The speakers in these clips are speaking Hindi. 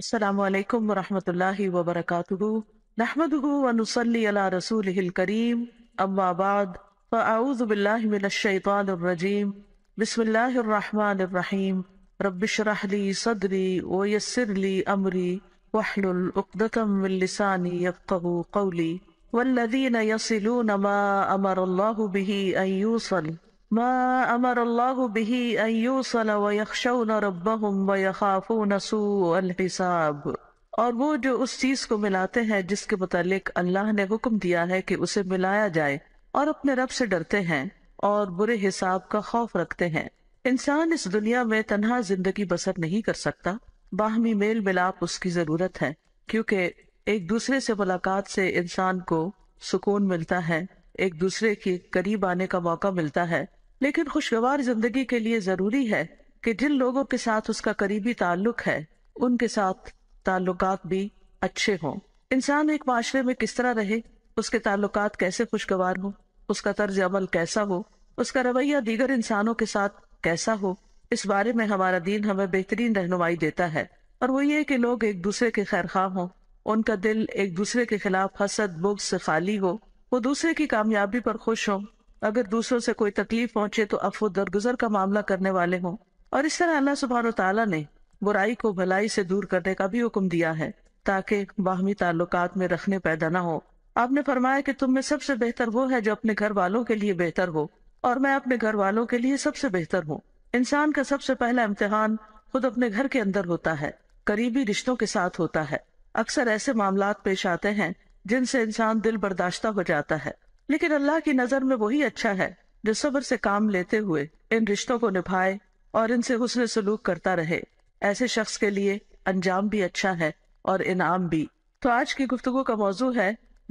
السلام عليكم ورحمة الله وبركاته نحمده ونصلي على رسوله الكريم أما بعد فأعوذ بالله من الشيطان الرجيم بسم الله الرحمن الرحيم رب اشرح لي صدري ويسر لي أمري واحلل عقدة من لساني يفقه قولي والذين يصلون ما أمر الله به أن يوصل ما أمر الله به أن يوصل ويخشون ربهم ويخافون سوء الحساب और वो जो उस चीज को मिलाते हैं जिसके मुतालिक अल्लाह ने हुक्म दिया है कि उसे मिलाया जाए और अपने रब से डरते हैं और बुरे हिसाब का खौफ रखते हैं इंसान इस दुनिया में तनहा जिंदगी बसर नहीं कर सकता बाहमी मेल मिलाप उसकी जरूरत है क्योंकि एक दूसरे से मुलाकात से इंसान को सुकून मिलता है एक दूसरे के करीब आने का मौका मिलता है लेकिन खुशगवार जिंदगी के लिए जरूरी है कि जिन लोगों के साथ उसका करीबी ताल्लुक है उनके साथ ताल्लुक भी अच्छे हों इंसान एक माशरे में किस तरह रहे उसके ताल्लुक कैसे खुशगवार हों उसका तर्ज अमल कैसा हो उसका रवैया दीगर इंसानों के साथ कैसा हो इस बारे में हमारा दीन हमें बेहतरीन रहनुमाई देता है और वो ये कि लोग एक दूसरे के खैर खा हों उनका दिल एक दूसरे के खिलाफ हसद बुग से खाली हो वो दूसरे की कामयाबी पर खुश हों अगर दूसरों से कोई तकलीफ पहुंचे तो अफो दरगुजर का मामला करने वाले हों और इस तरह अल्लाह सुबहान तला ने बुराई को भलाई से दूर करने का भी हुक्म दिया है ताकि बाहमी ताल्लुक में रखने पैदा ना हो आपने फरमाया कि तुम में सबसे बेहतर वो है जो अपने घर वालों के लिए बेहतर हो और मैं अपने घर वालों के लिए सबसे बेहतर हूँ इंसान का सबसे पहला इम्तिहान खुद अपने घर के अंदर होता है करीबी रिश्तों के साथ होता है अक्सर ऐसे मामला पेश आते हैं जिनसे इंसान दिल बर्दाश्ता हो जाता है लेकिन अल्लाह की नजर में वही अच्छा है जो सब्र से काम लेते हुए इन रिश्तों को निभाए और इनसे हुसन सलूक करता रहे ऐसे शख्स के लिए अंजाम भी अच्छा है और इनाम भी तो आज की गुफ्तगु का मौजू है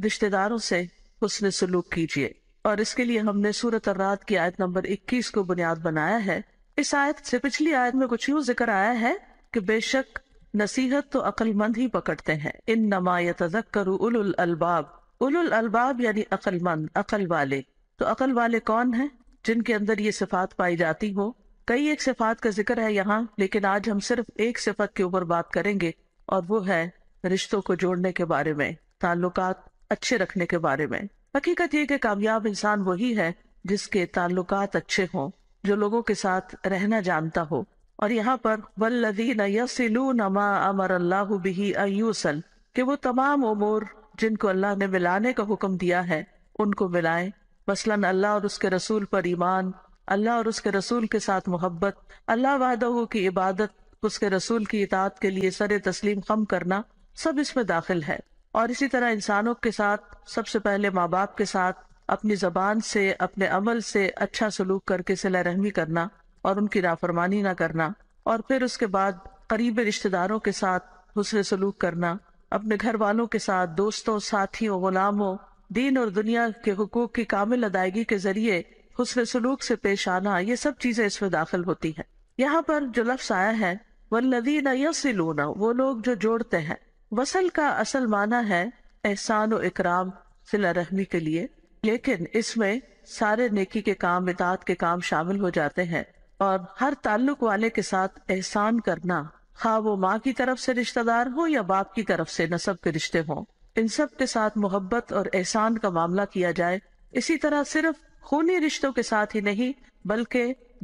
रिश्तेदारों से हुसन सलूक कीजिए और इसके लिए हमने सूरत रात की आयत नंबर 21 को बुनियाद बनाया है इस आयत से पिछली आयत में कुछ यूँ जिक्र आया है कि बेशक नसीहत तो अक्लमंद ही पकड़ते हैं इन नमायत करू उल अलबाब उलुल अलबाब यानी अकलमंद अकल वाले तो अकल वाले कौन हैं जिनके अंदर ये सिफात पाई जाती हो कई एक सिफात का जिक्र है यहाँ लेकिन आज हम सिर्फ एक सिफत के ऊपर बात करेंगे और वो है रिश्तों को जोड़ने के बारे में ताल्लुक अच्छे रखने के बारे में हकीकत ये कि कामयाब इंसान वही है जिसके ताल्लुक अच्छे हों जो लोगों के साथ रहना जानता हो और यहाँ पर वल्लू नमा अमर अल्लाह बिही अयूसल कि वो तमाम उमूर जिनको अल्लाह ने मिलाने का हुक्म दिया है उनको मिलाएं मसलन अल्लाह और उसके रसूल पर ईमान अल्लाह और उसके रसूल के साथ मोहब्बत अल्लाह वादहू की इबादत उसके रसूल की इतात के लिए सर तस्लीम कम करना सब इसमें दाखिल है और इसी तरह इंसानों के साथ सबसे पहले माँ बाप के साथ अपनी जबान से अपने अमल से अच्छा सलूक करके सिला रहमी करना और उनकी नाफरमानी ना करना और फिर उसके बाद करीब रिश्तेदारों के साथ हुसन सलूक करना अपने घर वालों के साथ दोस्तों साथियों गुलामों दीन और दुनिया के हकूक की कामिल अदायगी के जरिए हसन सलूक से पेश आना ये सब चीजें इसमें दाखिल होती है यहाँ पर जो लफ्स आया है वल्लदीन यसिलूना वो लोग जो जोड़ते हैं वसल का असल माना है एहसान व इकराम सिला रहमी के लिए लेकिन इसमें सारे नेकी के काम इतात के काम शामिल हो जाते हैं और हर ताल्लुक वाले के साथ एहसान करना खा हाँ, वो माँ की तरफ से रिश्तेदार हो या बाप की तरफ से नसब के रिश्ते हों इन सब के साथ मोहब्बत और एहसान का मामला किया जाए इसी तरह सिर्फ खूनी रिश्तों के साथ ही नहीं बल्कि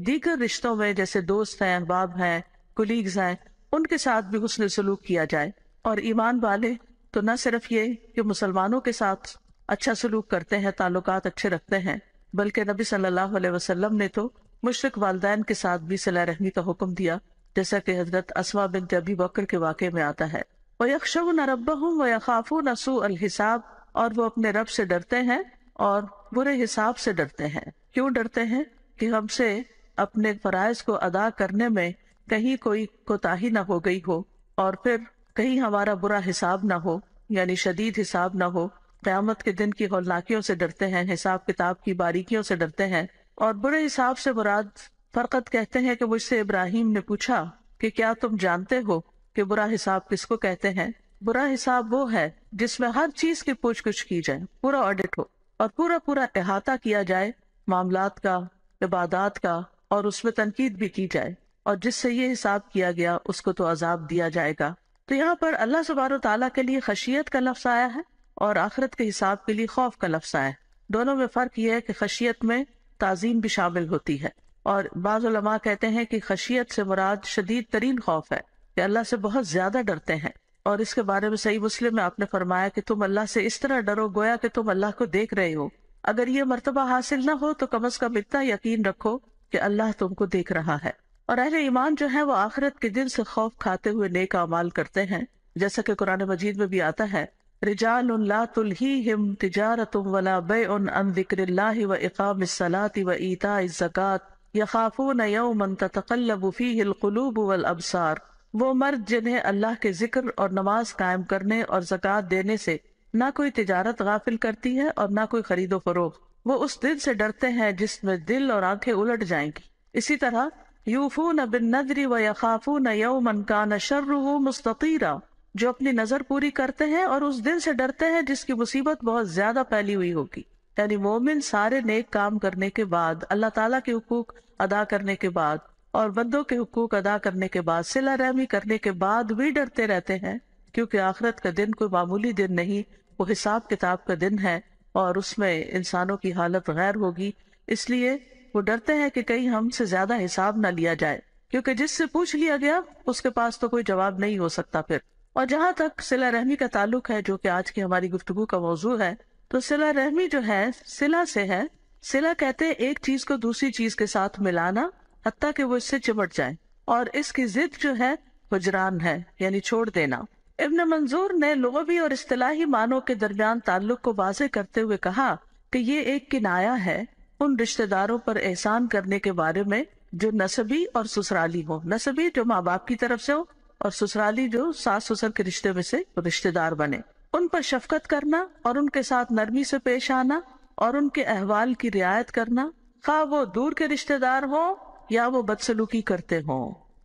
दीगर रिश्तों में जैसे दोस्त हैं अहबाब हैं कुलीग्स हैं उनके साथ भी हुसन सलूक किया जाए और ईमान वाले तो न सिर्फ ये कि मुसलमानों के साथ अच्छा सलूक करते हैं ताल्लुक अच्छे रखते हैं बल्कि नबी सल्लल्लाहु अलैहि वसल्लम ने तो मुशरक वालदेन के साथ भी सलाह रहमी का हुक्म दिया जैसा कि हजरत असमा बिन अबी बकर के वाक़े में आता है वह यकशव न रब्बा हूँ व यखाफू नसू अलहिसाब और वो अपने रब से डरते हैं और बुरे हिसाब से डरते हैं क्यों डरते हैं कि हमसे अपने फ़राइज को अदा करने में कहीं कोई कोताही ना हो गई हो और फिर कहीं हमारा बुरा हिसाब ना हो यानी शदीद हिसाब ना हो क़्यामत के दिन की होलनाकियों से डरते हैं हिसाब किताब की बारीकियों से डरते हैं और बुरे हिसाब से मुराद फरकत कहते हैं कि मुझसे इब्राहिम ने पूछा कि क्या तुम जानते हो कि बुरा हिसाब किसको कहते हैं बुरा हिसाब वो है जिसमें हर चीज की पूछ कुछ की जाए पूरा ऑडिट हो और पूरा पूरा अहाता किया जाए मामलात का इबादात का और उसमें तनकीद भी की जाए और जिससे ये हिसाब किया गया उसको तो अजाब दिया जाएगा तो यहाँ पर अल्लाह सुबार तला के लिए खशियत का लफ्स आया है और आखरत के हिसाब के लिए खौफ का लफ्स आया है दोनों में फर्क यह है कि खशियत में ताजीम भी शामिल होती है और बाज़ुलमा कहते हैं कि खशियत से मुराद शदीद तरीन खौफ है कि अल्लाह से बहुत ज्यादा डरते हैं और इसके बारे में सही मुस्लिम में आपने फरमाया कि तुम अल्लाह से इस तरह डरो गोया कि तुम अल्लाह को देख रहे हो अगर ये मरतबा हासिल ना हो तो कम अज कम इतना यकीन रखो कि अल्लाह तुमको देख रहा है और अहले ईमान जो है वो आखिरत के दिन से खौफ खाते हुए नेक अमाल करते हैं जैसा कि कुरान मजीद में भी आता है रिजाल तिजारत वला बे उन व इकाम सलात व ईता जक़ात यखाफून यौमन ततकल्लबु फ़ीहिल अलक़ुलूब वल अबसार वो मर्द जिन्हें अल्लाह के जिक्र और नमाज कायम करने और जक़ात देने से ना कोई तिजारत गाफिल करती है और ना कोई खरीदो फरोख वो उस दिन से डरते हैं जिसमें दिल और आंखें उलट जाएंगी इसी तरह यूफून बिन नदरी व यखाफून यौमन कान शर्रु मुस्ततीरा जो अपनी नजर पूरी करते हैं और उस दिन से डरते हैं जिसकी मुसीबत बहुत ज्यादा फैली हुई होगी यानी मोमिन सारे नेक काम करने के बाद अल्लाह ताला के हकूक अदा करने के बाद और बंदों के हकूक अदा करने के बाद सिला रहमी करने के बाद भी डरते रहते हैं क्योंकि आखिरत का दिन कोई मामूली दिन नहीं वो हिसाब किताब का दिन है और उसमें इंसानों की हालत गैर होगी इसलिए वो डरते हैं कि कहीं हमसे ज्यादा हिसाब ना लिया जाए क्योंकि जिससे पूछ लिया गया उसके पास तो कोई जवाब नहीं हो सकता फिर और जहां तक सिला रहमी का ताल्लुक है जो कि आज की हमारी गुफ्तगु का मौजू है तो सिला रहमी जो है सिला से है सिला कहते हैं एक चीज को दूसरी चीज के साथ मिलाना हती कि वो इससे चिमट जाए और इसकी जिद जो है हजरान है यानी छोड़ देना इब्न मंजूर ने लोवी और इस्तलाही मानों के दरमियान ताल्लुक को वाजे करते हुए कहा कि ये एक किनाया है उन रिश्तेदारों पर एहसान करने के बारे में जो नसबी और ससुराली हो नसबी जो माँ बाप की तरफ से हो और ससुराली जो सास ससुर के रिश्ते में से रिश्तेदार बने उन पर शफकत करना और उनके साथ नरमी से पेश आना और उनके अहवाल की रियायत करना खा वो दूर के रिश्तेदार हों या वो बदसलूकी करते हों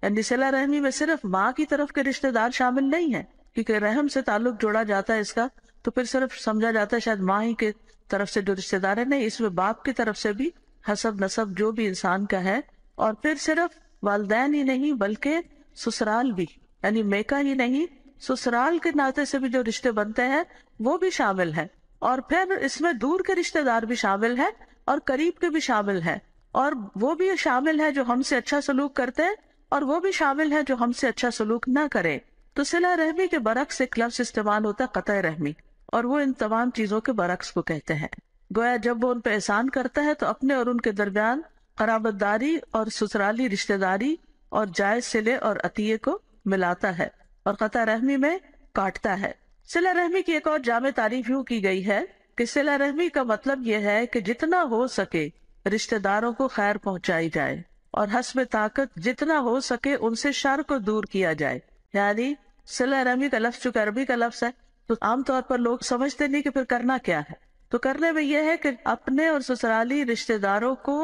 यानी सिला रहमी में सिर्फ माँ की तरफ के रिश्तेदार शामिल नहीं है क्योंकि रहम से ताल्लुक जोड़ा जाता है इसका तो फिर सिर्फ समझा जाता है शायद माँ ही के तरफ से जो रिश्तेदार है नहीं इसमें बाप की तरफ से भी हसब नसब जो भी इंसान का है और फिर सिर्फ वालदेन ही नहीं बल्कि ससुराल भी यानी मेका ही नहीं ससुराल के नाते से भी जो रिश्ते बनते हैं वो भी शामिल है और फिर इसमें दूर के रिश्तेदार भी शामिल है और करीब के भी शामिल है और वो भी शामिल है जो हमसे अच्छा सलूक करते हैं और वो भी शामिल है जो हमसे अच्छा सलूक ना करे तो सिला रहमी के बरक्स एक लफ्स इस्तेमाल होता है कतः रहमी और वो इन तमाम चीजों के बरक्स को कहते हैं गोया जब वो उन पर एहसान करता है तो अपने और उनके दरमियान खराबदारी और ससुराली रिश्तेदारी और जायज सिले और अतिये को मिलाता है और कता रहमी में काटता है सिला रहमी की एक और जाम तारीफ यूँ की गई है कि सिला रहमी का मतलब यह है कि जितना हो सके रिश्तेदारों को खैर पहुंचाई जाए और हसब ताकत जितना हो सके उनसे शर को दूर किया जाए यानी सिला रहमी का लफ्ज चूंकि अरबी का लफ्ज है तो आमतौर पर लोग समझते नहीं कि फिर करना क्या है तो करने में यह है कि अपने और ससुराली रिश्तेदारों को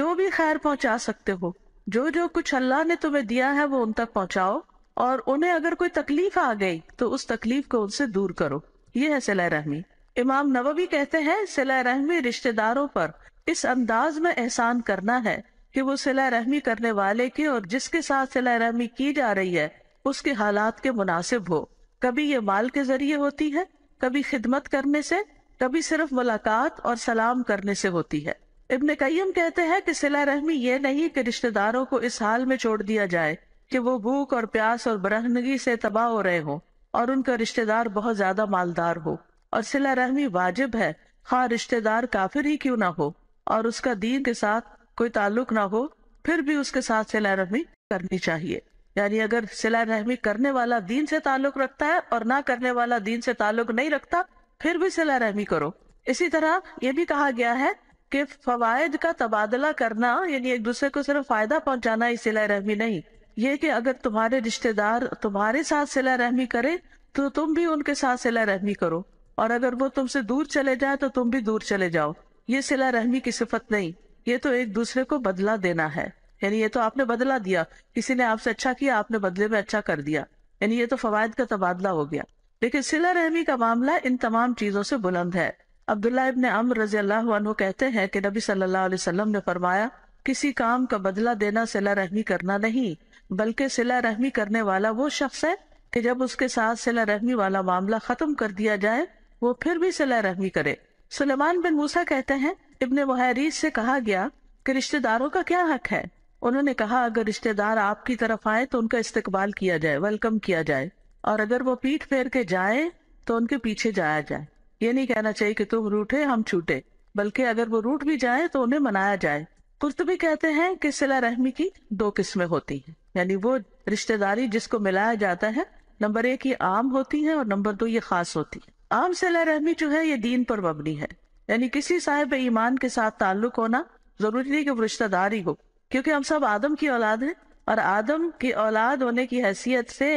जो भी खैर पहुंचा सकते हो जो जो कुछ अल्लाह ने तुम्हें दिया है वो उन तक पहुंचाओ और उन्हें अगर कोई तकलीफ आ गई तो उस तकलीफ को उनसे दूर करो ये है सिला रहमी इमाम नववी कहते हैं सिला रहमी रिश्तेदारों पर इस अंदाज में एहसान करना है कि वो सिला रहमी करने वाले के और जिसके साथ सिला रहमी की जा रही है उसके हालात के मुनासिब हो कभी ये माल के जरिए होती है कभी खिदमत करने से कभी सिर्फ मुलाकात और सलाम करने से होती है इबन कईम कहते हैं कि सिला रहमी ये नहीं कि रिश्तेदारों को इस हाल में छोड़ दिया जाए कि वो भूख और प्यास और बरहनगी से तबाह हो रहे हो और उनका रिश्तेदार बहुत ज्यादा मालदार हो और सिला रहमी वाजिब है हाँ रिश्तेदार काफिर ही क्यों ना हो और उसका दीन के साथ कोई ताल्लुक ना हो फिर भी उसके साथ सिला रहमी करनी चाहिए यानी अगर सिला रहमी करने वाला दीन से ताल्लुक रखता है और ना करने वाला दीन से ताल्लुक नहीं रखता फिर भी सिला रहमी करो इसी तरह ये भी कहा गया है कि फवायद का तबादला करना यानी एक दूसरे को सिर्फ फायदा पहुंचाना ही सिला रहमी नहीं ये कि अगर तुम्हारे रिश्तेदार तुम्हारे साथ सिला रहमी करे तो तुम भी उनके साथ सिला रहमी करो और अगर वो तुमसे दूर चले जाए तो तुम भी दूर चले जाओ ये सिला रहमी की सिफत नहीं ये तो एक दूसरे को बदला देना है यानी ये तो आपने बदला दिया किसी ने आपसे अच्छा किया आपने बदले में अच्छा कर दिया यानी ये तो फवायद का तबादला हो गया लेकिन सिला रहमी का मामला इन तमाम चीजों से बुलंद है अब्दुल्ला इबन अम्र रजी अल्लाह कहते हैं कि नबी सल्लल्लाहु अलैहि वसल्लम ने फरमाया किसी काम का बदला देना सिला रहमी करना नहीं बल्कि सिला रहमी करने वाला वो शख्स है कि जब उसके साथ सिला रहमी वाला मामला खत्म कर दिया जाए वो फिर भी सिला रहमी करे सुलेमान बिन मूसा कहते हैं इब्ने मुहरीज से कहा गया कि रिश्तेदारों का क्या हक है उन्होंने कहा अगर रिश्तेदार आपकी तरफ आए तो उनका इस्तकबाल किया जाए वेलकम किया जाए और अगर वो पीठ फेर के जाए तो उनके पीछे जाया जाए ये नहीं कहना चाहिए कि तुम रूठे हम छूटे बल्कि अगर वो रूठ भी जाए तो उन्हें मनाया जाए कुर्तबी कहते हैं कि सिला रहमी की दो किस्में होती हैं यानी वो रिश्तेदारी जिसको मिलाया जाता है नंबर एक ये आम होती है और नंबर दो ये खास होती है आम सिला रहमी जो है ये दीन पर मबनी है यानी किसी साहिब ईमान के साथ ताल्लुक होना जरूरी नहीं कि वो रिश्तेदार ही हो क्योंकि हम सब आदम की औलाद हैं और आदम की औलाद होने की हैसियत से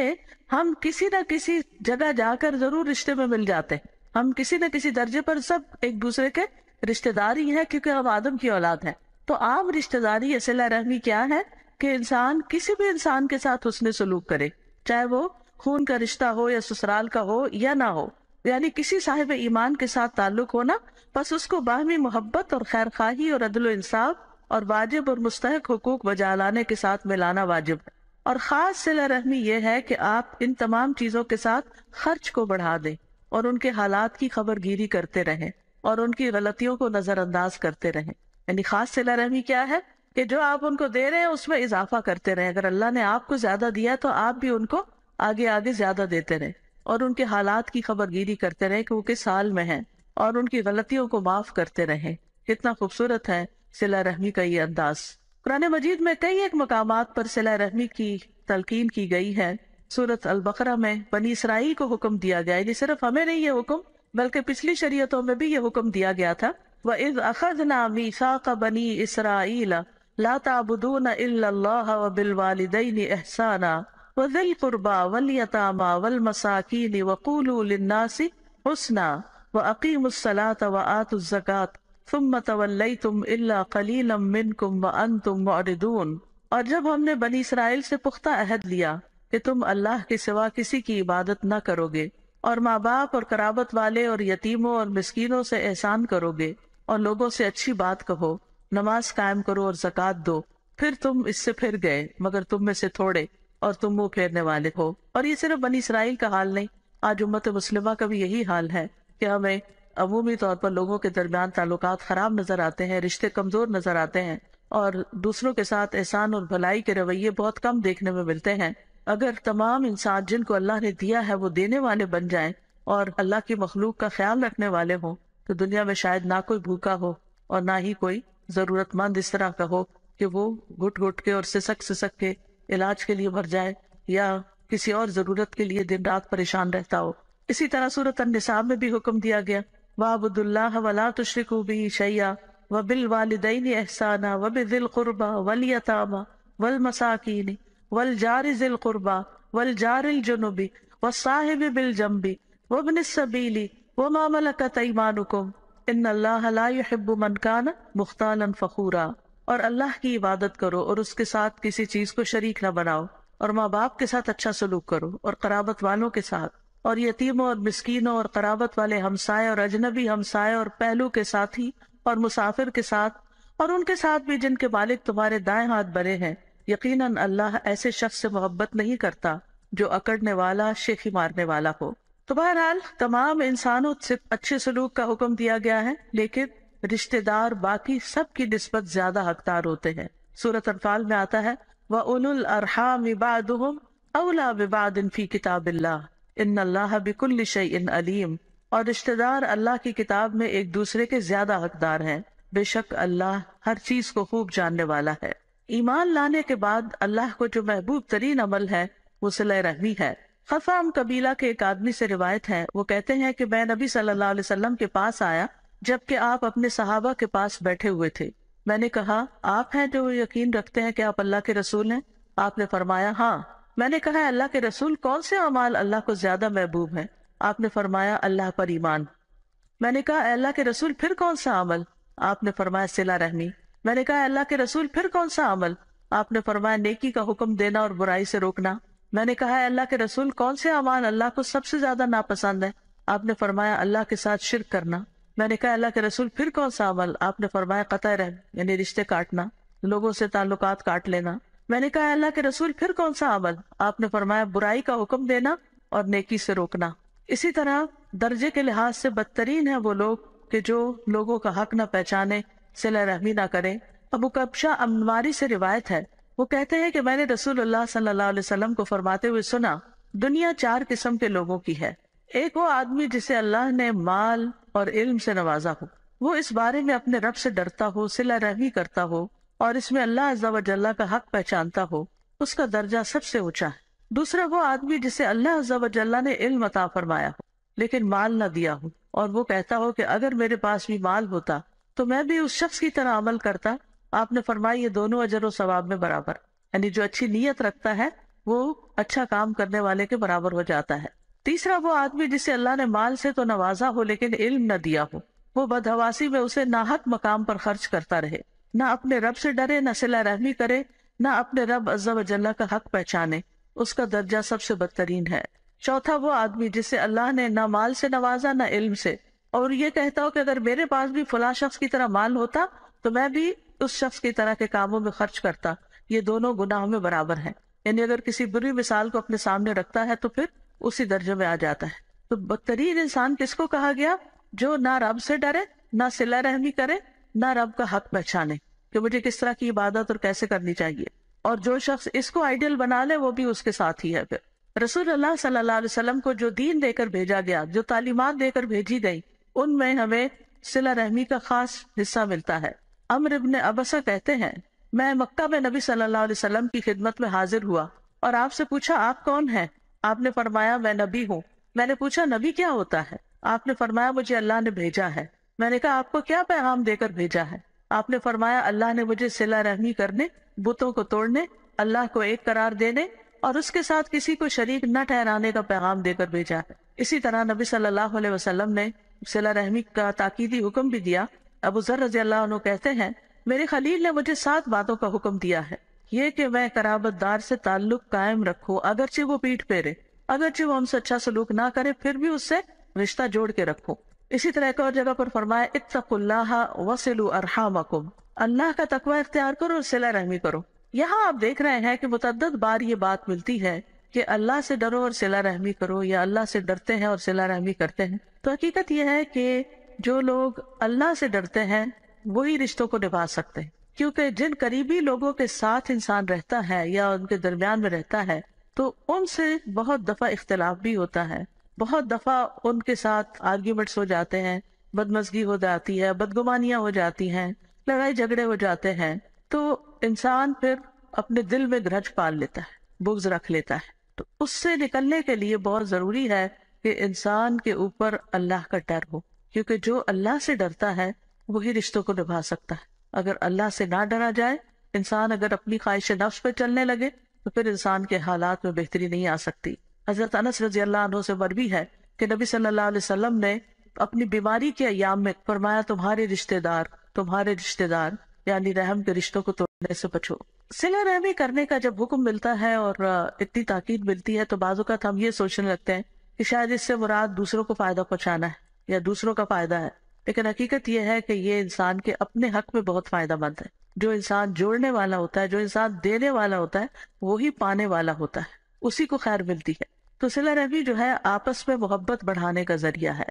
हम किसी न किसी जगह जाकर जरूर रिश्ते में मिल जाते हैं हम किसी न किसी दर्जे पर सब एक दूसरे के रिश्तेदार ही हैं क्योंकि हम आदम की औलाद हैं तो आम रिश्तेदारी असल रहमी क्या है कि इंसान किसी भी इंसान के साथ उसने सलूक करे चाहे वो खून का रिश्ता हो या ससुराल का हो या ना हो यानी किसी साहिब ईमान के साथ ताल्लुक होना बस उसको बाहमी मोहब्बत और खैर खाही और अदल इंसाफ और वाजिब और मुस्तक हकूक बजा लाने के साथ मिलाना वाजिब है और खास सिला रहमी यह है कि आप इन तमाम चीजों के साथ खर्च को बढ़ा दें और उनके हालात की खबरगीरी करते रहें और उनकी गलतियों को नजरअंदाज करते रहें यानी खास सिला रहमी क्या है कि जो आप उनको दे रहे हैं उसमें इजाफा करते रहे अगर अल्लाह ने आपको ज्यादा दिया तो आप भी उनको आगे आगे ज्यादा देते रहे और उनके हालात की खबरगिरी करते रहे कि वो किस साल में है और उनकी गलतियों को माफ करते रहे कितना खूबसूरत है सिला रहमी का ये अंदाज कुरान मजीद में कई एक मकाम पर सिला रहमी की तलकीन की गई है सूरत अलबकरा में बनी इसराइल को हुक्म दिया गया यानी सिर्फ हमें नहीं ये हुक्म बल्कि पिछली शरीयतों में भी ये हुक्म दिया गया था व इज अखदना मीसा का बनी इसराइला लाताबुदून व तुम तवल्लई और जब हमने बनी इसराइल से पुख्ता अहद लिया कि तुम अल्लाह के सिवा किसी की इबादत न करोगे और माँ बाप और कराबत वाले और यतीमों और मिसकीनों से एहसान करोगे और लोगों से अच्छी बात कहो नमाज कायम करो और जक़ात दो फिर तुम इससे फिर गए मगर तुम में से थोड़े और तुम मुंह फेरने वाले हो और ये सिर्फ बनी इसराइल का हाल नहीं आज उम्मत मुस्लिमा का भी यही हाल है कि हमें अमूमी तौर पर लोगों के दरमियान ताल्लुक खराब नजर आते हैं रिश्ते कमजोर नजर आते हैं और दूसरों के साथ एहसान और भलाई के रवैये बहुत कम देखने में मिलते हैं अगर तमाम इंसान जिनको अल्लाह ने दिया है वो देने वाले बन जाए और अल्लाह की मखलूक का ख्याल रखने वाले हों तो दुनिया में शायद ना कोई भूखा हो और ना ही कोई जरूरतमंद इस तरह का हो कि वो घुट घुट के और सिसक सिसक के इलाज के लिए भर जाए या किसी और जरूरत के लिए दिन रात परेशान रहता हो इसी तरह सूरत निसाब में भी हुक्म दिया गया वाबुल्लाह वला तुशरिक शैया व बिल वालदेन एहसाना व बिल कुरबा वल यतामा वल मसाकिन वल जार जिल कुरबा वल जारिल जुनुबी व साहिब बिल जम्बी वबन सबीली इन फ़खूरा और अल्लाह की इबादत करो और उसके साथ किसी चीज़ को शरीक न बनाओ और माँ बाप के साथ अच्छा सलूक करो और कराबत वालों के साथ और यतीमों और मिसकीनों और कराबत वाले हमसाए और अजनबी हमसाए और पहलू के साथ ही और मुसाफिर के साथ और उनके साथ भी जिनके मालिक तुम्हारे दाएं हाथ बने हैं यकीनन अल्लाह ऐसे शख्स से मोहब्बत नहीं करता जो अकड़ने वाला शेखी मारने वाला हो तो बहरहाल तमाम इंसानों से अच्छे सलूक का हुक्म दिया गया है लेकिन रिश्तेदार बाकी सब की नस्बत ज्यादा हकदार होते हैं सूरत अनफाल में आता है वह उल अरहाम इबादुम अवला इन अल्लाह अलीम और रिश्तेदार अल्लाह की किताब में एक दूसरे के ज्यादा हकदार हैं बेशक अल्लाह हर चीज को खूब जानने वाला है ईमान लाने के बाद अल्लाह को जो महबूब तरीन अमल है वो सिल रहमी है खफाम कबीला के एक आदमी से रिवायत है वो कहते हैं कि मैं नबी सल्लल्लाहु अलैहि वसल्लम के पास आया जबकि आप अपने सहाबा के पास बैठे हुए थे मैंने कहा आप हैं जो यकीन रखते हैं कि आप अल्लाह के रसूल हैं आपने फरमाया हाँ मैंने कहा अल्लाह के रसूल कौन से अमाल अल्लाह को ज्यादा महबूब है आपने फरमाया अल्लाह पर ईमान मैंने कहा अल्लाह के रसूल फिर कौन सा अमल आपने फरमाया सिला रहमी मैंने कहा अल्लाह के रसूल फिर कौन सा अमल आपने फरमाया नेकी का हुक्म देना और बुराई से रोकना मैंने कहा अल्लाह के रसूल कौन से अमान अल्लाह को सबसे ज्यादा नापसंद है आपने फरमाया अल्लाह के साथ शिरक करना मैंने कहा अल्लाह के रसूल फिर कौन सा अमल आपने फरमाया कतः रह यानी रिश्ते काटना लोगों से ताल्लुकात काट लेना मैंने कहा अल्लाह के रसूल फिर कौन सा अमल आपने फरमाया बुराई का हुक्म देना और नेकी से रोकना इसी तरह दर्जे के लिहाज से बदतरीन है वो लोग के जो लोगों का हक न पहचाने सिला रहमी ना करें अबू कब्शा अमारी से रिवायत है वो कहते हैं कि मैंने रसूल सल्लल्लाहु अलैहि वसल्लम को फरमाते हुए सुना दुनिया चार किस्म के लोगों की है एक वो आदमी जिसे अल्लाह ने माल और इल्म से नवाजा हो वो इस बारे में अपने रब से डरता हो सिला रही करता हो और इसमें अल्लाह अज्जा का हक पहचानता हो उसका दर्जा सबसे ऊंचा है दूसरा वो आदमी जिसे अल्लाह अज्जा ने इल्म अता फरमाया हो लेकिन माल ना दिया हो और वो कहता हो कि अगर मेरे पास भी माल होता तो मैं भी उस शख्स की तरह अमल करता आपने फरमाई ये दोनों अजर और सवाब में बराबर यानी जो अच्छी नीयत रखता है वो अच्छा काम करने वाले के बराबर हो जाता है तीसरा वो आदमी जिसे अल्लाह ने माल से तो नवाजा हो लेकिन इल्म न दिया हो वो बदहवासी में उसे नाहक मकाम पर खर्च करता रहे ना अपने रब से डरे ना सिला रहमी करे ना अपने रब अजब वजल्ला का हक पहचाने उसका दर्जा सबसे बदतरीन है चौथा वो आदमी जिसे अल्लाह ने ना माल से नवाजा ना इल्म से और ये कहता हो कि अगर मेरे पास भी फला शख्स की तरह माल होता तो मैं भी उस शख्स की तरह के कामों में खर्च करता ये दोनों गुनाहों में बराबर है यानी अगर किसी बुरी मिसाल को अपने सामने रखता है तो फिर उसी दर्जे में आ जाता है तो बदतरीन इंसान किसको कहा गया जो ना रब से डरे ना सिला रहमी करे ना रब का हक पहचाने कि मुझे किस तरह की इबादत और कैसे करनी चाहिए और जो शख्स इसको आइडियल बना ले वो भी उसके साथ ही है फिर रसूल अल्लाह सल्लल्लाहु अलैहि वसल्लम को जो दीन देकर भेजा गया जो तालीमत देकर भेजी गई उनमें हमें सिला रहमी का खास हिस्सा मिलता है अमर इबन अबसा कहते हैं मैं मक्का में नबी सल्लल्लाहु अलैहि वसल्लम की खिदमत में हाजिर हुआ और आपसे पूछा आप कौन हैं आपने फरमाया मैं नबी हूँ मैंने पूछा नबी क्या होता है आपने फरमाया मुझे अल्लाह ने भेजा है मैंने कहा आपको क्या पैगाम देकर भेजा है आपने फरमाया अल्लाह ने मुझे सिला रहमी करने बुतों को तोड़ने अल्लाह को एक करार देने और उसके साथ किसी को शरीक न ठहराने का पैगाम देकर भेजा है इसी तरह नबी सल्लल्लाहु अलैहि वसल्लम ने सिला रहमी का ताकीदी हुक्म भी दिया अबू जर रजी अल्लाह कहते हैं मेरे खलील ने मुझे सात बातों का हुक्म दिया है ये कि मैं कराबतदार से ताल्लुक कायम रखू अगरचे वो पीठ फेरे अगरचे वो हमसे अच्छा सलूक ना करे फिर भी उससे रिश्ता जोड़ के रखो इसी तरह एक और जगह पर फरमाया इतफुल्लाह वसलू अरहामकुम अल्लाह का तकवा इख्तियार करो और सिला रहमी करो यहाँ आप देख रहे हैं कि मुतद बार ये बात मिलती है कि अल्लाह से डरो और सिला रहमी करो या अल्लाह से डरते हैं और सिला रहमी करते हैं तो हकीकत यह है कि जो लोग अल्लाह से डरते हैं वही रिश्तों को निभा सकते हैं क्योंकि जिन करीबी लोगों के साथ इंसान रहता है या उनके दरमियान में रहता है तो उनसे बहुत दफा इख्तलाफ भी होता है बहुत दफा उनके साथ आर्ग्यूमेंट्स हो जाते हैं बदमजगी हो जाती है बदगुमानियां हो जाती हैं लड़ाई झगड़े हो जाते हैं तो इंसान फिर अपने दिल में ग्रज पाल लेता है बुग्ज रख लेता है तो उससे निकलने के लिए बहुत जरूरी है कि इंसान के ऊपर अल्लाह का डर हो क्योंकि जो अल्लाह से डरता है वही रिश्तों को निभा सकता है अगर अल्लाह से ना डरा जाए इंसान अगर अपनी ख्वाहिश नफ्स पर चलने लगे तो फिर इंसान के हालात में बेहतरी नहीं आ सकती हजरत अनस रजी अल्लाह से मरवी है कि नबी सल्लल्लाहु अलैहि वसल्लम ने अपनी बीमारी के अयाम में फरमाया तुम्हारे रिश्तेदार तुम्हारे रिश्तेदार यानी रहम के रिश्तों को तोड़ने से बचो सिला रहमी करने का जब हुक्म मिलता है और इतनी ताकीद मिलती है तो बाजू का तो हम ये सोचने लगते हैं कि शायद इससे मुराद दूसरों को फायदा पहुंचाना है या दूसरों का फायदा है लेकिन हकीकत यह है कि ये इंसान के अपने हक में बहुत फायदा मंद है जो इंसान जोड़ने वाला होता है जो इंसान देने वाला होता है वही पाने वाला होता है उसी को खैर मिलती है तो सिला रहमी जो है आपस में मोहब्बत बढ़ाने का जरिया है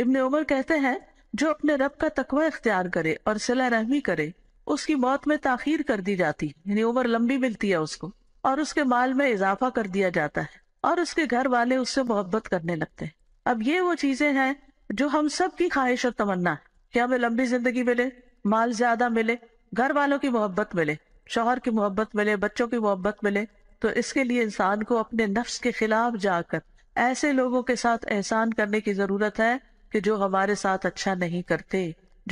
इबन उमर कहते हैं जो अपने रब का तकवा इख्तियार करे और सिला रहमी करे उसकी मौत में ताखिर कर दी जाती है यानी उम्र लंबी मिलती है उसको और उसके माल में इजाफा कर दिया जाता है और उसके घर वाले उससे मोहब्बत करने लगते हैं अब ये वो चीजें हैं जो हम सब की ख्वाहिश और तमन्ना है कि हमें लंबी जिंदगी मिले माल ज्यादा मिले घर वालों की मोहब्बत मिले शोहर की मोहब्बत मिले बच्चों की मोहब्बत मिले तो इसके लिए इंसान को अपने नफ्स के खिलाफ जाकर ऐसे लोगों के साथ एहसान करने की जरूरत है कि जो हमारे साथ अच्छा नहीं करते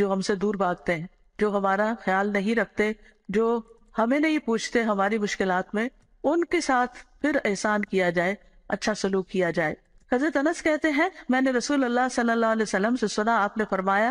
जो हमसे दूर भागते हैं जो हमारा ख्याल नहीं रखते जो हमें नहीं पूछते हमारी मुश्किलात में उनके साथ फिर एहसान किया जाए अच्छा सलूक किया जाए हजरत अनस कहते हैं मैंने रसूल अल्लाह सल्लल्लाहु अलैहि वसल्लम से सुना आपने फरमाया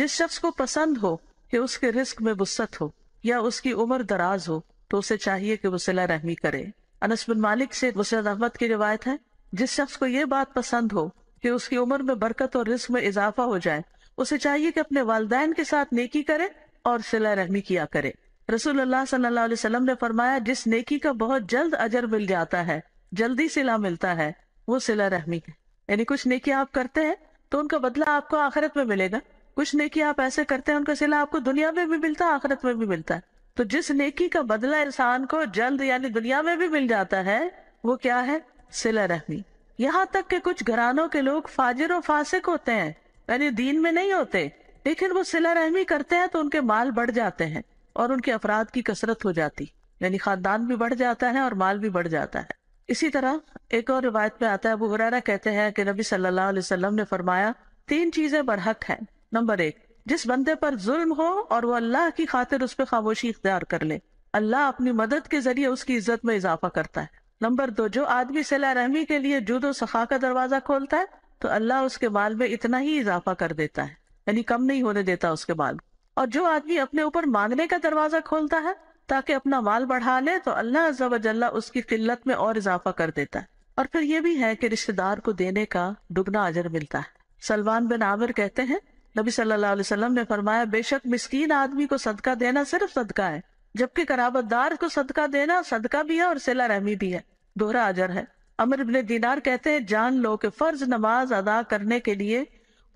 जिस शख्स को पसंद हो कि उसके रिस्क में वसत हो या उसकी उम्र दराज हो तो उसे चाहिए कि वो सिला रहमी करे अनस बिन मालिक से वसरत अहमद की रिवायत है जिस शख्स को ये बात पसंद हो कि उसकी उम्र में बरकत और रिस्क में इजाफा हो जाए उसे चाहिए कि अपने वालदेन के साथ नेकी करे और सिला रहमी किया करे रसूल अल्लाह सल्लल्लाहु अलैहि वसल्लम ने फरमाया जिस नेकी का बहुत जल्द अजर मिल जाता है जल्दी सिला मिलता है वो सिला रहमी है यानी कुछ नेकी आप करते हैं तो उनका बदला आपको आखिरत में मिलेगा कुछ नेकी आप ऐसे करते हैं उनका सिला आपको दुनिया में भी मिलता है आखिरत में भी मिलता है तो जिस नेकी का बदला इंसान को जल्द यानी दुनिया में भी मिल जाता है वो क्या है सिला रहमी यहाँ तक के कुछ घरानों के लोग फाजिर और फासिक होते हैं यानी दीन में नहीं होते लेकिन वो सिला रहमी करते हैं तो उनके माल बढ़ जाते हैं और उनके अफराद की कसरत हो जाती यानी खानदान भी बढ़ जाता है और माल भी बढ़ जाता है इसी तरह एक और रिवायत में आता है अबू हुरैरा कहते हैं कि नबी सल्लल्लाहु अलैहि वसल्लम ने फरमाया तीन चीजें बरहक हैं नंबर एक जिस बंदे पर जुल्म हो और वो अल्लाह की खातिर उस पर खामोशी इख्तियार कर ले अल्लाह अपनी मदद के जरिए उसकी इज्जत में इजाफा करता है नंबर दो जो आदमी सिला रहमी के लिए जुद सखा का दरवाजा खोलता है तो अल्लाह उसके माल में इतना ही इजाफा कर देता है यानी कम नहीं होने देता उसके माल और जो आदमी अपने ऊपर मांगने का दरवाजा खोलता है ताकि अपना माल बढ़ा ले तो अल्लाह अजबल्ला उसकी किल्लत में और इजाफा कर देता है और फिर यह भी है कि रिश्तेदार को देने का दुगना अजर मिलता है सलमान बिन आमिर कहते हैं नबी सल्लल्लाहु अलैहि वसल्लम ने फरमाया बेशक मिस्कीन आदमी को सदका देना सिर्फ सदका है जबकि कराबतदार को सदका देना सदका भी है और सिला रहमी भी है दोहरा अजर है अमर बिन दीनार कहते हैं जान लो कि फर्ज नमाज अदा करने के लिए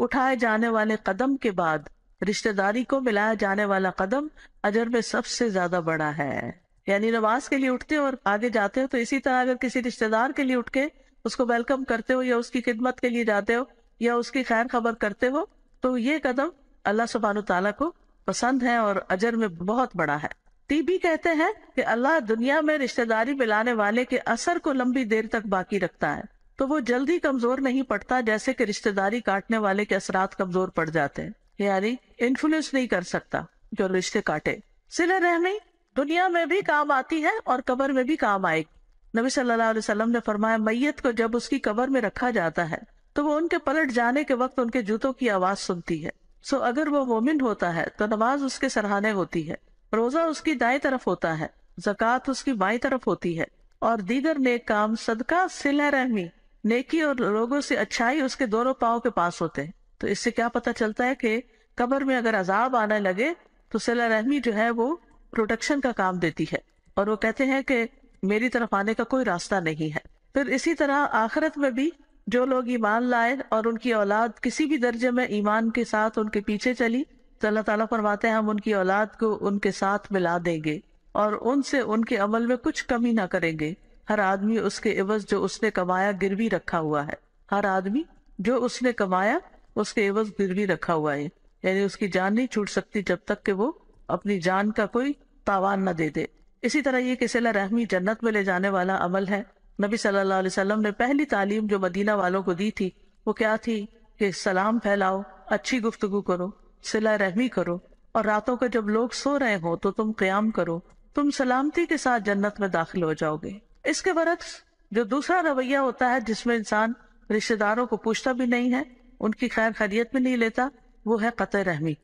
उठाए जाने वाले कदम के बाद रिश्तेदारी को मिलाया जाने वाला कदम अजर में सबसे ज्यादा बड़ा है यानी नमाज के लिए उठते हो और आगे जाते हो तो इसी तरह अगर किसी रिश्तेदार के लिए उठ के उसको वेलकम करते हो या उसकी खिदमत के लिए जाते हो या उसकी खैर खबर करते हो तो ये कदम अल्लाह सुबहान तला को पसंद है और अजर में बहुत बड़ा है टीबी कहते हैं कि अल्लाह दुनिया में रिश्तेदारी मिलाने वाले के असर को लंबी देर तक बाकी रखता है तो वो जल्दी कमजोर नहीं पड़ता जैसे कि रिश्तेदारी काटने वाले के असरात कमजोर पड़ जाते हैं यानी इन्फ्लुएंस नहीं कर सकता जो रिश्ते काटे सिले रहमी दुनिया में भी काम आती है और कबर में भी काम आएगी नबी सल्लल्लाहु अलैहि वसल्लम ने फरमाया मैयत को जब उसकी कबर में रखा जाता है तो वो उनके पलट जाने के वक्त उनके जूतों की आवाज सुनती है सो अगर वो मोमिन होता है तो नमाज उसके सराहने होती है रोजा उसकी दाएं तरफ होता है जक़ात उसकी बाई तरफ होती है और दीगर नेक काम सदका सिला रहमी नेकी और लोगों से अच्छाई उसके दोनों पाओ के पास होते हैं तो इससे क्या पता चलता है कि कब्र में अगर अजाब आने लगे तो सिला रहमी जो है वो प्रोटेक्शन का काम देती है और वो कहते हैं कि मेरी तरफ आने का कोई रास्ता नहीं है फिर इसी तरह आखिरत में भी जो लोग ईमान लाए और उनकी औलाद किसी भी दर्जे में ईमान के साथ उनके पीछे चली तो अल्लाह तला फरमाते हैं हम उनकी औलाद को उनके साथ मिला देंगे और उनसे उनके अमल में कुछ कमी ना करेंगे हर आदमी उसके इवज जो उसने कमाया गिरवी रखा हुआ है हर आदमी जो उसने कमाया उसके एवज गिरवी रखा हुआ है यानी उसकी जान नहीं छूट सकती जब तक कि वो अपनी जान का कोई तावान न दे दे इसी तरह ये किसला रहमी जन्नत में ले जाने वाला अमल है नबी सल्लल्लाहु अलैहि वसल्लम ने पहली तालीम जो मदीना वालों को दी थी वो क्या थी कि सलाम फैलाओ अच्छी गुफ्तगु करो सिला रहमी करो और रातों को जब लोग सो रहे हो तो तुम क्याम करो तुम सलामती के साथ जन्नत में दाखिल हो जाओगे इसके बरक्स जो दूसरा रवैया होता है जिसमें इंसान रिश्तेदारों को पूछता भी नहीं है उनकी खैर खरीत में नहीं लेता वो है कत रहमी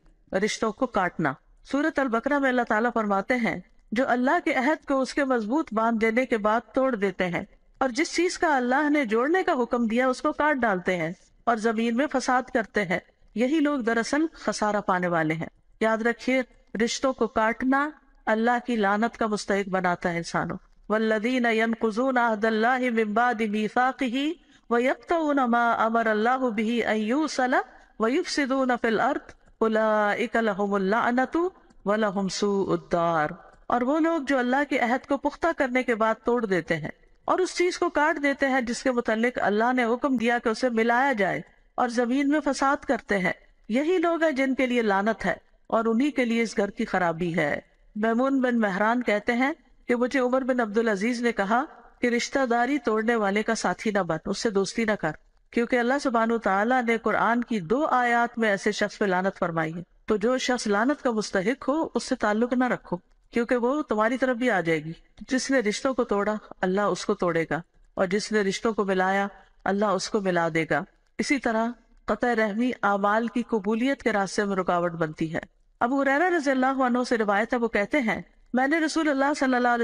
रिश्तों को काटना सूरत अल बकरा में अल्लाह ताला फरमाते हैं जो अल्लाह के अहद को उसके मजबूत बांध देने के बाद तोड़ देते हैं और जिस चीज का अल्लाह ने जोड़ने का हुक्म दिया उसको काट डालते हैं और जमीन में फसाद करते हैं यही लोग दरअसल खसारा पाने वाले हैं याद रखिये रिश्तों को काटना अल्लाह की लानत का मुस्तक बनाता है इंसानों वल्लदीन कुजून अहदल्लाह और वो लोग जो अल्लाह के अहद को पुख्ता करने के बाद तोड़ देते हैं और उस चीज को काट देते हैं जिसके मुतलिक अल्लाह ने हुक्म दिया कि उसे मिलाया जाए और जमीन में फसाद करते हैं यही लोग है जिनके लिए लानत है और उन्ही के लिए इस घर की खराबी है मैमून बिन मेहरान कहते हैं कि मुझे उमर बिन अब्दुल अजीज ने कहा कि रिश्तेदारी तोड़ने वाले का साथी ना बन उससे दोस्ती ना कर क्योंकि अल्लाह सुबहान तला ने कुरान की दो आयात में ऐसे शख्स पे लानत फरमाई है तो जो शख्स लानत का मुस्तक हो उससे ताल्लुक ना रखो क्योंकि वो तुम्हारी तरफ भी आ जाएगी जिसने रिश्तों को तोड़ा अल्लाह उसको तोड़ेगा और जिसने रिश्तों को मिलाया अल्लाह उसको मिला देगा इसी तरह कत रहमी आमाल की कबूलियत के रास्ते में रुकावट बनती है अब हुरैरा रजी अल्लाह से रिवायत है वो कहते हैं मैंने रसूल अल्लाह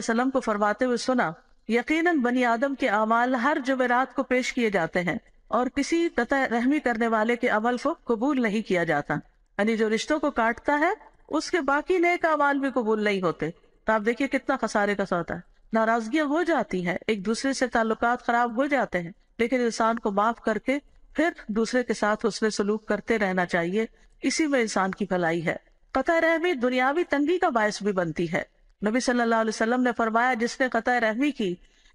सल्लाम को फरमाते हुए सुना यकीनन बनी आदम के अमाल हर जुमेरात को पेश किए जाते हैं और किसी तत रहमी करने वाले के अमल को कबूल नहीं किया जाता यानी जो रिश्तों को काटता है उसके बाकी का अमाल भी कबूल नहीं होते तो आप देखिए कितना खसारे का सौता है नाराजगियां हो जाती हैं एक दूसरे से ताल्लुक खराब हो जाते हैं लेकिन इंसान को माफ करके फिर दूसरे के साथ उसने सलूक करते रहना चाहिए इसी में इंसान की भलाई है कतः रहमी दुनियावी तंगी का बायस भी बनती है नबी सल्लल्लाहु अलैहि वसल्लम ने फरमाया जिसने कतः रहमी की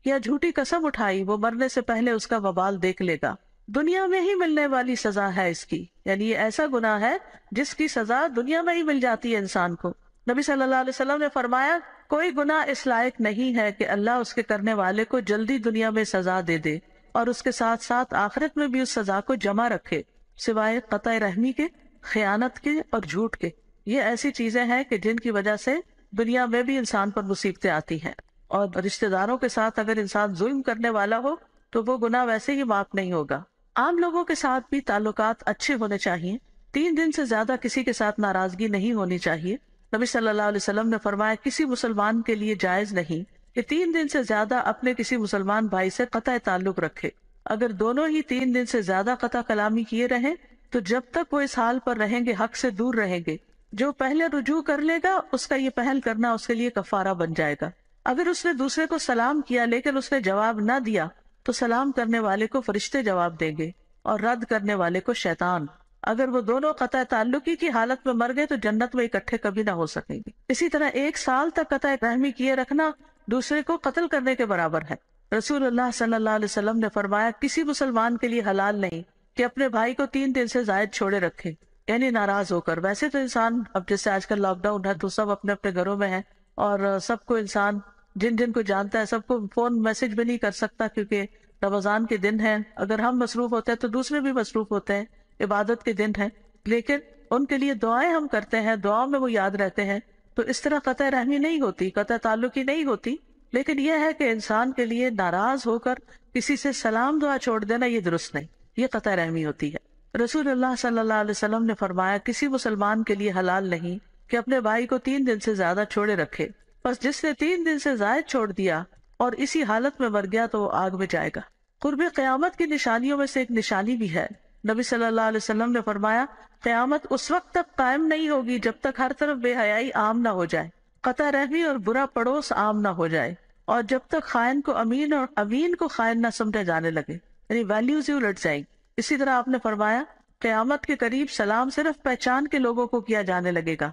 या झूठी कसम उठाई वो मरने से पहले उसका बबाल देख लेगा दुनिया में ही मिलने वाली सजा है इसकी यानी ये ऐसा गुना है जिसकी सजा दुनिया में ही मिल जाती है इंसान को नबी सल्लल्लाहु अलैहि वसल्लम ने फरमाया कोई गुना इस लायक नहीं है कि अल्लाह उसके करने वाले को जल्दी दुनिया में सजा दे दे और उसके साथ साथ आखिरत में भी उस सजा को जमा रखे सिवाय कत रहमी के खयानत के और झूठ के ये ऐसी चीजें हैं कि जिनकी वजह से दुनिया में भी इंसान पर मुसीबतें आती हैं और रिश्तेदारों के साथ अगर इंसान जुल्म करने वाला हो तो वो गुनाह वैसे ही माफ नहीं होगा आम लोगों के साथ भी ताल्लुकात अच्छे होने चाहिए तीन दिन से ज्यादा किसी के साथ नाराजगी नहीं होनी चाहिए नबी सल्लल्लाहु अलैहि वसल्लम ने फरमाया किसी मुसलमान के लिए जायज नहीं कि तीन दिन से ज्यादा अपने किसी मुसलमान भाई से कतः ताल्लुक रखे अगर दोनों ही तीन दिन से ज्यादा कता कलामी किए रहें तो जब तक वो इस हाल पर रहेंगे हक से दूर रहेंगे जो पहले रुजू कर लेगा उसका ये पहल करना उसके लिए कफारा बन जाएगा अगर उसने दूसरे को सलाम किया लेकिन उसने जवाब ना दिया तो सलाम करने वाले को फरिश्ते जवाब देंगे और रद्द करने वाले को शैतान अगर वो दोनों कत ताल्लुकी की हालत में मर गए तो जन्नत में इकट्ठे कभी ना हो सकेंगे इसी तरह एक साल तक कत रहमी किए रखना दूसरे को कत्ल करने के बराबर है रसूल सल्लल्लाहु अलैहि वसल्लम ने फरमाया किसी मुसलमान के लिए हलाल नहीं कि अपने भाई को तीन दिन से जायद छोड़े रखे यानी नाराज होकर वैसे तो इंसान अब जैसे आजकल लॉकडाउन है तो सब अपने अपने घरों में है और सबको इंसान जिन जिन को जानता है सबको फोन मैसेज भी नहीं कर सकता क्योंकि रमजान के दिन है अगर हम मसरूफ होते हैं तो दूसरे भी मसरूफ होते हैं इबादत के दिन है लेकिन उनके लिए दुआएं हम करते हैं दुआओं में वो याद रहते हैं तो इस तरह कतः रहमी नहीं होती कतः ताल्लुकी नहीं होती लेकिन यह है कि इंसान के लिए नाराज होकर किसी से सलाम दुआ छोड़ देना ये दुरुस्त नहीं ये कतः रहमी होती है रसूल अल्लाह सल्लल्लाहु अलैहि वसल्लम ने फरमाया किसी मुसलमान के लिए हलाल नहीं कि अपने भाई को तीन दिन से ज्यादा छोड़े रखे बस जिसने तीन दिन से जायद छोड़ दिया और इसी हालत में मर गया तो वो आग में जाएगा कुर्ब क्यामत की निशानियों में से एक निशानी भी है नबी सल्लल्लाहु अलैहि वसल्लम ने फरमाया क्यामत उस वक्त तक कायम नहीं होगी जब तक हर तरफ बेहयाई आम ना हो जाए कतः रहमी और बुरा पड़ोस आम ना हो जाए और जब तक खायन को अमीन और अमीन को खायन ना समझा जाने लगे यानी वैल्यूज ही उलट जाएगी इसी तरह आपने फरमाया क्यामत के करीब सलाम सिर्फ पहचान के लोगों को किया जाने लगेगा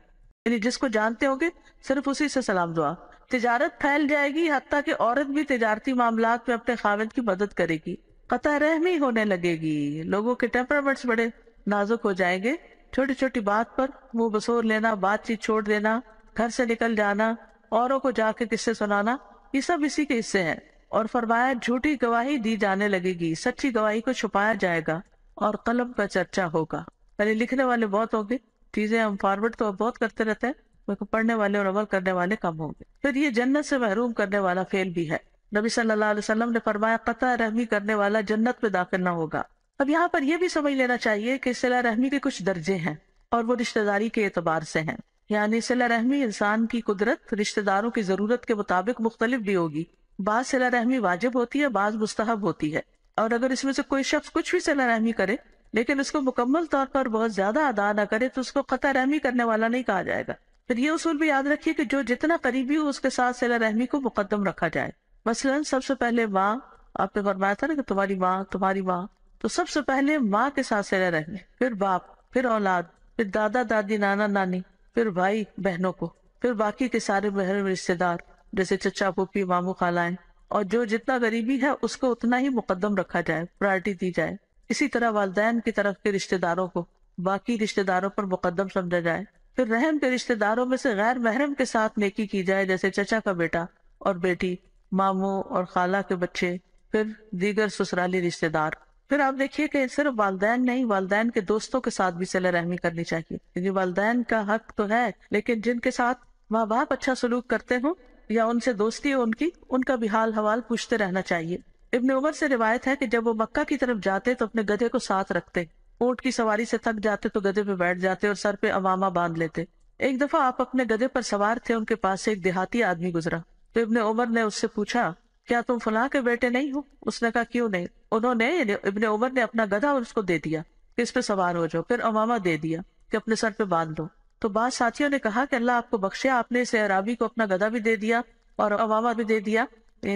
यानी जिसको जानते होंगे सिर्फ उसी से सलाम दुआ तिजारत फैल जाएगी हती की औरत भी तजारती मामला में अपने खाविद की मदद करेगी कतः रहमी होने लगेगी लोगों के टेम्परमेंट्स बड़े नाजुक हो जाएंगे छोटी छोटी बात पर मुंह बसोर लेना बातचीत छोड़ देना घर से निकल जाना औरों को जाके किस्से सुनाना ये सब इसी के हिस्से हैं और फरमाया झूठी गवाही दी जाने लगेगी सच्ची गवाही को छुपाया जाएगा और कलम का चर्चा होगा पहले लिखने वाले बहुत होंगे चीजें हम फॉरवर्ड तो बहुत करते रहते हैं लेकिन पढ़ने वाले और अमल करने वाले कम होंगे फिर ये जन्नत से महरूम करने वाला फेल भी है नबी सल्लल्लाहु अलैहि वसल्लम ने फरमाया कता रहमी करने वाला जन्नत में दाखिल ना होगा अब यहाँ पर यह भी समझ लेना चाहिए कि सिला रहमी के कुछ दर्जे हैं और वो रिश्तेदारी के एतबार से हैं यानी सिला रहमी इंसान की कुदरत रिश्तेदारों की जरूरत के मुताबिक मुख्तलिफ भी होगी बाज सिला रहमी वाजिब होती है बाज मुस्तहब होती है और अगर इसमें से कोई शख्स कुछ भी सिला रहमी करे लेकिन उसको मुकम्मल तौर पर बहुत ज्यादा अदा न करे तो उसको कता रहमी करने वाला नहीं कहा जाएगा फिर ये उसूल भी याद रखिए कि जो जितना करीबी हो उसके साथ सिला रहमी को मुकदम रखा जाए मसलन सबसे पहले माँ आपने फरमाया था ना कि तुम्हारी माँ तुम्हारी माँ तो सबसे पहले माँ के साथ सिला रहमी फिर बाप फिर औलाद फिर दादा दादी नाना नानी फिर भाई बहनों को फिर बाकी के सारे बहन रिश्तेदार जैसे चचा पुपी मामू खालाएं और जो जितना गरीबी है उसको उतना ही मुकदम रखा जाए प्रायोरिटी दी जाए इसी तरह वालदेन की तरफ के रिश्तेदारों को बाकी रिश्तेदारों पर मुकदम समझा जाए फिर रहम के रिश्तेदारों में से गैर महरम के साथ नेकी की जाए जैसे चचा का बेटा और बेटी मामू और खाला के बच्चे फिर दीगर ससुराली रिश्तेदार फिर आप देखिए कि सिर्फ वालदेन नहीं वालदेन के दोस्तों के साथ भी सिले रहमी करनी चाहिए क्योंकि वालदेन का हक तो है लेकिन जिनके साथ माँ बाप अच्छा सलूक करते हों या उनसे दोस्ती हो उनकी उनका भी हाल हवाल पूछते रहना चाहिए इब्न उमर से रिवायत है कि जब वो मक्का की तरफ जाते तो अपने गधे को साथ रखते ऊँट की सवारी से थक जाते तो गधे पे बैठ जाते और सर पे अवामा बांध लेते एक दफा आप अपने गधे पर सवार थे उनके पास से एक देहाती आदमी गुजरा तो इब्न उमर ने उससे पूछा क्या तुम फला के बेटे नहीं हो उसने कहा क्यों नहीं उन्होंने इबन उमर ने अपना गधा उसको दे दिया इस पे सवार हो जाओ फिर अमामा दे दिया कि अपने सर पे बांध लो तो बाद साथियों ने कहा कि अल्लाह आपको बख्शे आपने इसे अराबी को अपना गदा भी दे दिया और अवामा भी दे दिया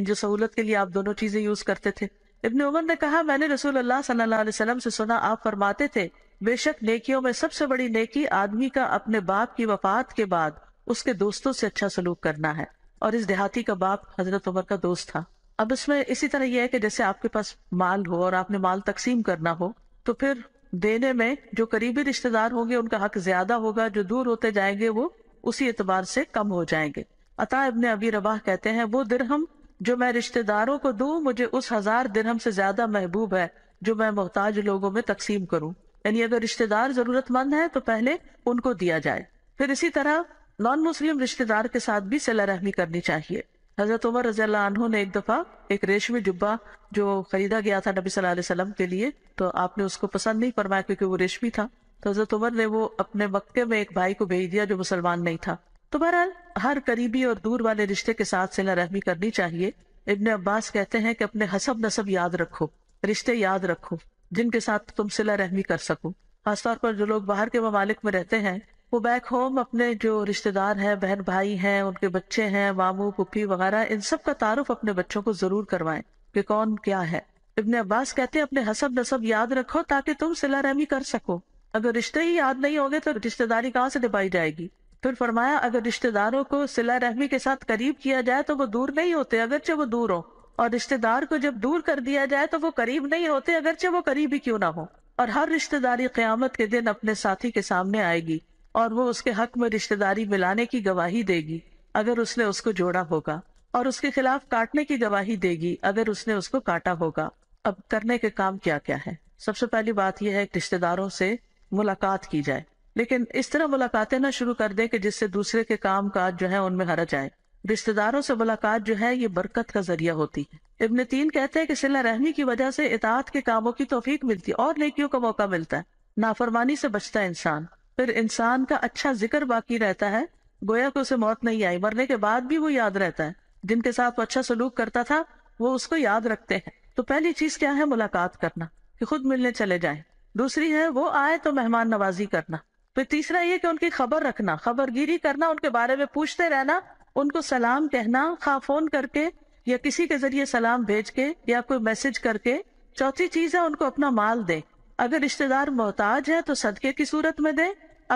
जो सहूलत के लिए आप दोनों चीजें यूज करते थे इबन उमर ने कहा मैंने रसूल अल्लाह सल्लल्लाहु अलैहि वसल्लम से सुना आप फरमाते थे बेशक नेकियों में सबसे बड़ी नेकी आदमी का अपने बाप की वफात के बाद उसके दोस्तों से अच्छा सलूक करना है और इस देहाती का बाप हजरत उमर का दोस्त था अब इसमें इसी तरह यह है कि जैसे आपके पास माल हो और आपने माल तकसीम करना हो तो फिर देने में जो करीबी रिश्तेदार होंगे उनका हक ज्यादा होगा जो दूर होते जाएंगे वो उसी एतबार से कम हो जाएंगे अता इबन अबी रबाह कहते हैं वो दिरहम जो मैं रिश्तेदारों को दू मुझे उस हजार दिरहम से ज्यादा महबूब है जो मैं मोहताज लोगों में तकसीम करूं यानी अगर रिश्तेदार जरूरतमंद है तो पहले उनको दिया जाए फिर इसी तरह नॉन मुस्लिम रिश्तेदार के साथ भी सिला रहमी करनी चाहिए हजरत उमर रजी ने एक दफ़ा एक रेशमी डिब्बा जो खरीदा गया था नबी सल्लल्लाहु के लिए तो आपने उसको पसंद नहीं फरमाया क्योंकि वो रेशमी था तो हजरत उमर ने वो अपने मक्के में एक भाई को भेज दिया जो मुसलमान नहीं था तो बहरहाल हर करीबी और दूर वाले रिश्ते के साथ सिला रहमी करनी चाहिए इबन अब्बास कहते हैं कि अपने हसब नसब याद रखो रिश्ते याद रखो जिनके साथ तुम सिला रहमी कर सको खासतौर पर जो लोग बाहर के ममालिक में रहते हैं वो बैक होम अपने जो रिश्तेदार हैं बहन भाई हैं उनके बच्चे हैं मामू पुप्पी वगैरह इन सब का तारुफ अपने बच्चों को जरूर करवाएं कि कौन क्या है इबन अब्बास कहते हैं अपने हसब नसब याद रखो ताकि तुम सिला रहमी कर सको अगर रिश्ते ही याद नहीं होंगे तो रिश्तेदारी कहाँ से निभाई जाएगी फिर फरमाया अगर रिश्तेदारों को सिला रहमी के साथ करीब किया जाए तो वो दूर नहीं होते अगरचे वो दूर हो और रिश्तेदार को जब दूर कर दिया जाए तो वो करीब नहीं होते अगरचे वो करीब ही क्यों ना हो और हर रिश्तेदारी क्यामत के दिन अपने साथी के सामने आएगी और वो उसके हक में रिश्तेदारी मिलाने की गवाही देगी अगर उसने उसको जोड़ा होगा और उसके खिलाफ काटने की गवाही देगी अगर उसने उसको काटा होगा अब करने के काम क्या क्या है सबसे पहली बात यह है रिश्तेदारों से मुलाकात की जाए लेकिन इस तरह मुलाकातें ना शुरू कर दे कि जिससे दूसरे के काम काज जो है उनमें हरा आए रिश्तेदारों से मुलाकात जो है ये बरकत का जरिया होती है इब्न तीन कहते हैं कि सिला रहमी की वजह से इतात के कामों की तोफीक मिलती और नेकियों का मौका मिलता है नाफरमानी से बचता है इंसान फिर इंसान का अच्छा जिक्र बाकी रहता है गोया को उसे मौत नहीं आई मरने के बाद भी वो याद रहता है जिनके साथ वो अच्छा सलूक करता था वो उसको याद रखते हैं तो पहली चीज क्या है मुलाकात करना कि खुद मिलने चले जाए दूसरी है वो आए तो मेहमान नवाजी करना फिर तीसरा ये कि उनकी खबर रखना खबरगिरी करना उनके बारे में पूछते रहना उनको सलाम कहना खा फोन करके या किसी के जरिए सलाम भेज के या कोई मैसेज करके चौथी चीज है उनको अपना माल दे अगर रिश्तेदार मोहताज है तो सदके की सूरत में दे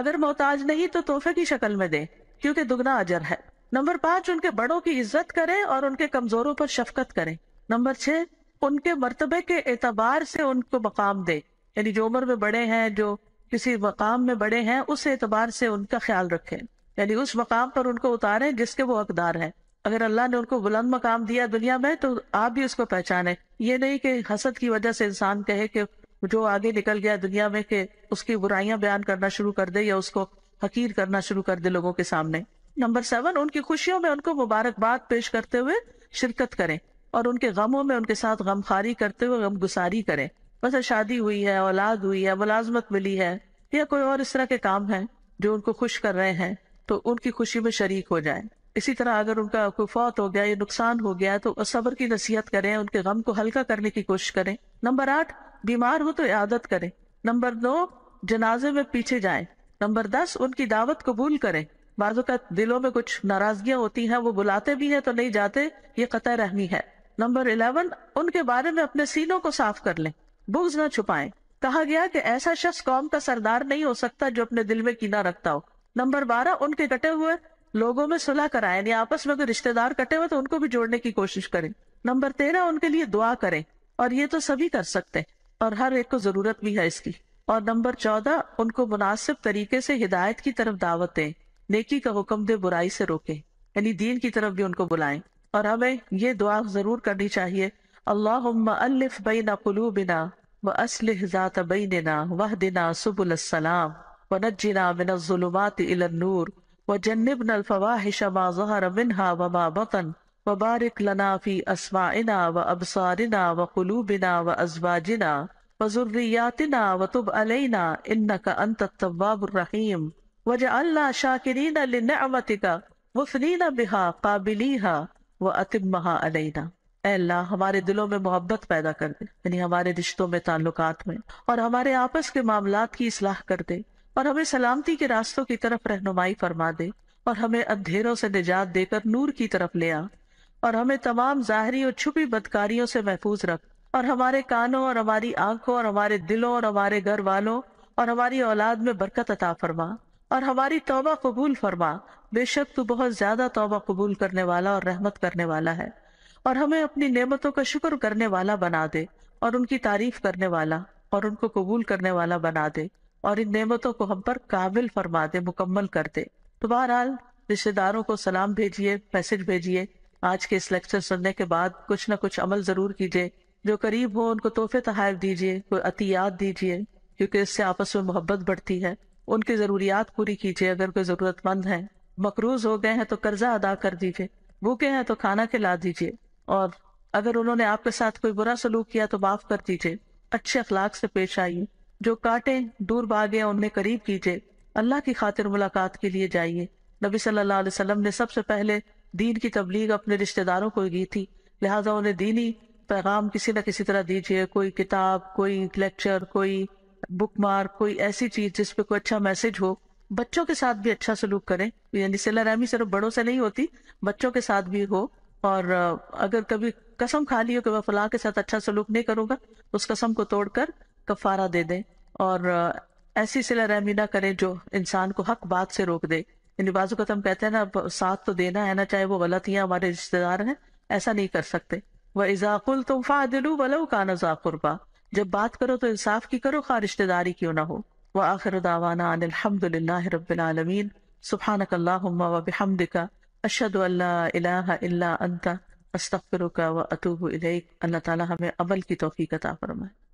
अगर मोहताज नहीं तो तोहफे की शक्ल में दे क्योंकि दुगना अजर है नंबर पांच उनके बड़ों की इज्जत करें और उनके कमजोरों पर शफकत करें नंबर छह उनके मरतबे के एतबार से उनको मकाम दे यानी जो उम्र में बड़े हैं जो किसी मकाम में बड़े हैं उस एतबार से उनका ख्याल रखें यानी उस मकाम पर उनको उतारें जिसके वो हकदार हैं अगर अल्लाह ने उनको बुलंद मकाम दिया दुनिया में तो आप भी उसको पहचाने ये नहीं कि हसद की वजह से इंसान कहे कि जो आगे निकल गया दुनिया में कि उसकी बुराइयां बयान करना शुरू कर दे या उसको हकीर करना शुरू कर दे लोगों के सामने नंबर सेवन उनकी खुशियों में उनको मुबारकबाद पेश करते हुए शिरकत करें और उनके गमों में उनके साथ गमखारी करते हुए गमगुसारी करें बस शादी हुई है औलाद हुई है मुलाजमत मिली है या कोई और इस तरह के काम है जो उनको खुश कर रहे हैं तो उनकी खुशी में शरीक हो जाए इसी तरह अगर उनका कोई फौत हो गया या नुकसान हो गया तो सब्र की नसीहत करें उनके गम को हल्का करने की कोशिश करें नंबर आठ बीमार हो तो आदत करें नंबर दो जनाजे में पीछे जाएं नंबर दस उनकी दावत कबूल करें बाजू का दिलों में कुछ नाराजगियां होती हैं वो बुलाते भी हैं तो नहीं जाते ये कतः रहमी है नंबर इलेवन उनके बारे में अपने सीनों को साफ कर लें बुग्ज ना छुपाए कहा गया कि ऐसा शख्स कौम का सरदार नहीं हो सकता जो अपने दिल में कीना रखता हो नंबर बारह उनके कटे हुए लोगों में सुलह कराएं यानी आपस में कोई रिश्तेदार कटे हुए तो उनको भी जोड़ने की कोशिश करें नंबर तेरह उनके लिए दुआ करें और ये तो सभी कर सकते हैं और हर एक को जरूरत भी है इसकी और नंबर चौदह उनको मुनासिब तरीके से हिदायत की तरफ दावत दें नेकी का हुक्म दे बुराई से रोके यानी दीन की तरफ भी उनको बुलाएं और हमें ये दुआ जरूर करनी चाहिए अल्लाफ बिना कुलू बिना व असलिजात बिना वह दिना सुबुल सलाम व बिना मिनजुलमात इलनूर वजन्बन अलफवाहिश मा ज़हर मिनहा हमारे दिलों में मोहब्बत पैदा कर दे यानी हमारे रिश्तों में ताल्लुकात में और हमारे आपस के मामला की इसलाह कर दे और हमें सलामती के रास्तों की तरफ रहनुमाई फरमा दे और हमें अंधेरों से निजात देकर नूर की तरफ ले आ और हमें तमाम जाहरी और छुपी बदकारियों से महफूज रख और हमारे कानों और हमारी आंखों और हमारे दिलों और हमारे घर वालों और हमारी औलाद में बरकत अता फरमा और हमारी तोबा कबूल फरमा बेशक तू बहुत ज्यादा तोबा कबूल करने वाला और रहमत करने वाला है और हमें अपनी नेमतों का शुक्र करने वाला बना दे और उनकी तारीफ करने वाला और उनको कबूल करने वाला बना दे और इन नेमतों को हम पर काबिल फरमा दे मुकम्मल कर दे तो बहरहाल रिश्तेदारों को सलाम भेजिए मैसेज भेजिए आज के इस लेक्चर सुनने के बाद कुछ ना कुछ अमल जरूर कीजिए जो करीब हो उनको तोहफे तहाइफ दीजिए कोई अतियात दीजिए क्योंकि इससे आपस में मोहब्बत बढ़ती है उनकी ज़रूरियात पूरी कीजिए अगर कोई ज़रूरतमंद है मकरूज हो गए हैं तो कर्जा अदा कर दीजिए भूखे हैं तो खाना खिला दीजिए और अगर उन्होंने आपके साथ कोई बुरा सलूक किया तो माफ़ कर दीजिए अच्छे अखलाक से पेश आइए जो काटे दूर भागे उन्हें करीब कीजिए अल्लाह की खातिर मुलाकात के लिए जाइए नबी सल्लल्लाहु अलैहि वसल्लम ने सबसे पहले दीन की तबलीग अपने रिश्तेदारों को की थी लिहाजा उन्हें दीनी पैगाम किसी न किसी तरह दीजिए कोई किताब कोई लेक्चर कोई बुक मार्क कोई ऐसी चीज जिसपे कोई अच्छा मैसेज हो बच्चों के साथ भी अच्छा सलूक करें यानी सिला रहमी सिर्फ बड़ों से नहीं होती बच्चों के साथ भी हो और अगर कभी कसम खा ली हो कि मैं फलाह के साथ अच्छा सलूक नहीं करूंगा उस कसम को तोड़कर कफारा दे दें और ऐसी सिला रहमी ना करें जो इंसान को हक बात से रोक दे यानी बाजू का कहते हैं ना साथ तो देना है ना चाहे वो गलत या हमारे रिश्तेदार हैं ऐसा नहीं कर सकते वह इजाकुल तुम फादिलू वलो का नजाकुरबा जब बात करो तो इंसाफ की करो खा रिश्तेदारी क्यों ना हो वह आखिर दावाना सुफान कल्ला वमद का अशद अल्ला अंता का व अतूब अल्लाह ताला अमल की तोफ़ी का फरमाए